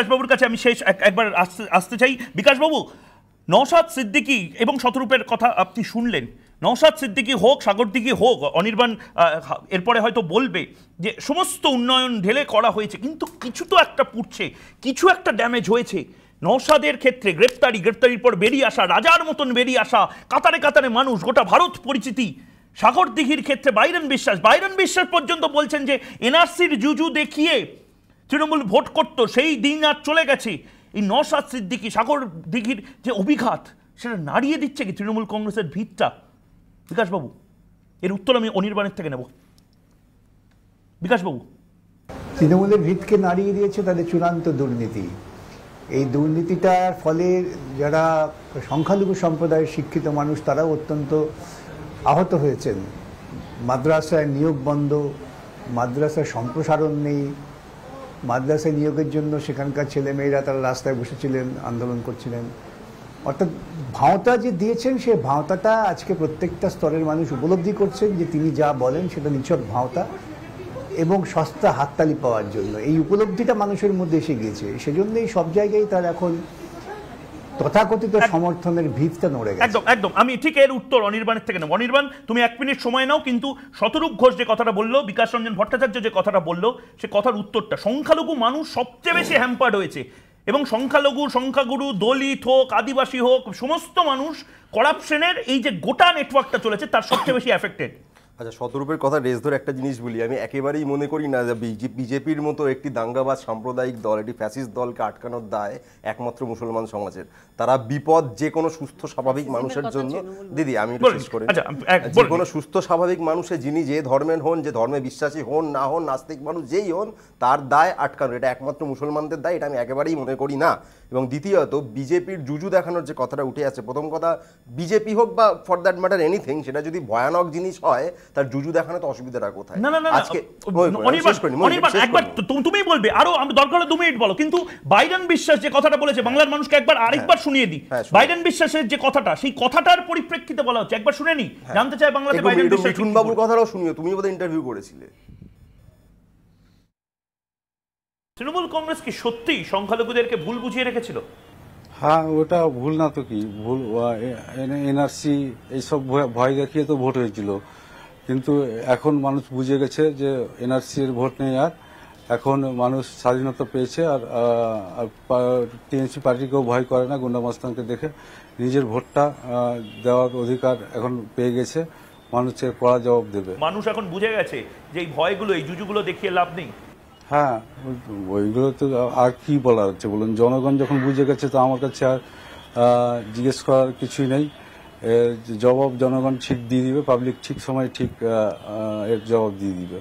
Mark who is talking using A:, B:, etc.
A: বিকাশবাবুর কাছে আমি শেষ একবার আসতে আসতে চাই বিকাশবাবু নওশাদ সিদ্দিকি এবং শতরূপের কথা আপনি শুনলেন নওশাদ সিদ্দিকি হোক সাগরদিঘি হোক অনির্বাণ এরপরে হয়তো বলবে যে সমস্ত উন্নয়ন ঢেলে করা হয়েছে কিন্তু কিছু তো একটা পুড়ছে কিছু একটা ড্যামেজ হয়েছে নওশাদের ক্ষেত্রে গ্রেপ্তারি গ্রেপ্তারির পর বেরিয়ে আসা রাজার মতন বেরিয়ে আসা কাতারে কাতারে মানুষ গোটা ভারত পরিচিতি সাগরদিঘির ক্ষেত্রে বাইরন বিশ্বাস বাইরন বিশ্বাস পর্যন্ত বলছেন যে এনআরসির জুজু দেখিয়ে তৃণমূল ভোট করত সেই দিন আর চলে গেছে এই নসাদ সিদ্দিকি সাগর দিঘির যে অভিঘাত সেটা নাড়িয়ে দিচ্ছে কি তৃণমূল কংগ্রেসের ভিতটা বিকাশবাবু এর উত্তর আমি অনির্বাণের থেকে নেব বিকাশবাবু
B: তৃণমূলের ভিতকে নাড়িয়ে দিয়েছে তাদের চূড়ান্ত দুর্নীতি এই দুর্নীতিটার ফলে যারা সংখ্যালঘু সম্প্রদায়ের শিক্ষিত মানুষ তারাও অত্যন্ত আহত হয়েছেন মাদ্রাসায় নিয়োগ বন্ধ মাদ্রাসার সম্প্রসারণ নেই মাদ্রাসায় নিয়োগের জন্য সেখানকার ছেলেমেয়েরা তারা রাস্তায় বসেছিলেন আন্দোলন করছিলেন অর্থাৎ ভাঁওতা যে দিয়েছেন সেই ভাঁওতাটা আজকে প্রত্যেকটা স্তরের মানুষ উপলব্ধি করছেন যে তিনি যা বলেন সেটা নিছক ভাঁওতা এবং সস্তা হাততালি পাওয়ার জন্য এই উপলব্ধিটা মানুষের মধ্যে এসে গিয়েছে সেজন্যই সব জায়গায় তার এখন তথাকথিত সমর্থনের ভিতটা নড়ে গেছে
A: একদম একদম আমি ঠিক এর উত্তর অনির্বাণের থেকে নেব অনির্বাণ তুমি এক মিনিট সময় নাও কিন্তু শতরূপ ঘোষ যে কথাটা বললো বিকাশ রঞ্জন ভট্টাচার্য যে কথাটা বললো সে কথার উত্তরটা সংখ্যালঘু মানুষ সবচেয়ে বেশি হ্যাম্পার্ড হয়েছে এবং সংখ্যালঘু সংখ্যাগুরু দলিত হোক আদিবাসী হোক সমস্ত মানুষ করাপশনের এই যে গোটা নেটওয়ার্কটা চলেছে তার সবচেয়ে বেশি অ্যাফেক্টেড
C: আচ্ছা শতরূপের কথা রেস ধরে একটা জিনিস বলি আমি একেবারেই মনে করি না যে বিজেপির মতো একটি দাঙ্গাবাদ সাম্প্রদায়িক দল একটি ফ্যাসিস দলকে আটকানোর দায় একমাত্র মুসলমান সমাজের তারা বিপদ যে কোনো সুস্থ স্বাভাবিক মানুষের জন্য দিদি আমি করি আচ্ছা, যে কোনো সুস্থ স্বাভাবিক মানুষে যিনি যে ধর্মের হন যে ধর্মে বিশ্বাসী হন না হন নাস্তিক মানুষ যেই হন তার দায় আটকানো এটা একমাত্র মুসলমানদের দায় এটা আমি একেবারেই মনে করি না এবং দ্বিতীয়ত বিজেপির জুজু দেখানোর যে কথাটা উঠে আছে প্রথম কথা বিজেপি হোক বা ফর দ্যাট ম্যাটার এনিথিং সেটা যদি ভয়ানক জিনিস হয় তার জুজু দেখানো তো অসুবিধাটা কোথায় না
A: না না আজকে একবার তুমি বলবে আরো আমি দরকার দু মিনিট বলো কিন্তু বাইডেন বিশ্বাস যে কথাটা বলেছে বাংলার মানুষকে একবার হ্যাঁ। আরেকবার শুনিয়ে দিই হ্যাঁ, বাইডেন বিশ্বাসের যে কথাটা সেই কথাটার পরিপ্রেক্ষিতে বলা হচ্ছে একবার শুনে নি হ্যাঁ। জানতে চাই বাংলাতে বাইডেন বিশ্বাস মিঠুন
C: বাবুর কথাটাও শুনিও তুমি বোধহয় ইন্টারভিউ করেছিলে
A: তৃণমূল কংগ্রেস কি সত্যি সংখ্যালঘুদেরকে ভুল বুঝিয়ে রেখেছিল
D: হ্যাঁ ওটা ভুল না তো কি ভুল এনআরসি এইসব ভয় দেখিয়ে তো ভোট হয়েছিল কিন্তু এখন মানুষ বুঝে গেছে যে এর ভোট নেই আর এখন মানুষ স্বাধীনতা পেয়েছে আর টিএনসি পার্টিকেও ভয় করে না গুন্ডা মাস্তানকে দেখে নিজের ভোটটা দেওয়ার অধিকার এখন পেয়ে গেছে মানুষের কড়া জবাব দেবে
A: মানুষ এখন বুঝে গেছে যে এই ভয়গুলো এই জুজুগুলো দেখিয়ে লাভ নেই
D: হ্যাঁ ওইগুলো তো আর কি বলার হচ্ছে বলুন জনগণ যখন বুঝে গেছে তো আমার কাছে আর জিজ্ঞেস করার কিছুই নেই এর জবাব জনগণ ঠিক দিয়ে দিবে পাবলিক ঠিক সময় ঠিক এর জবাব দিয়ে দিবে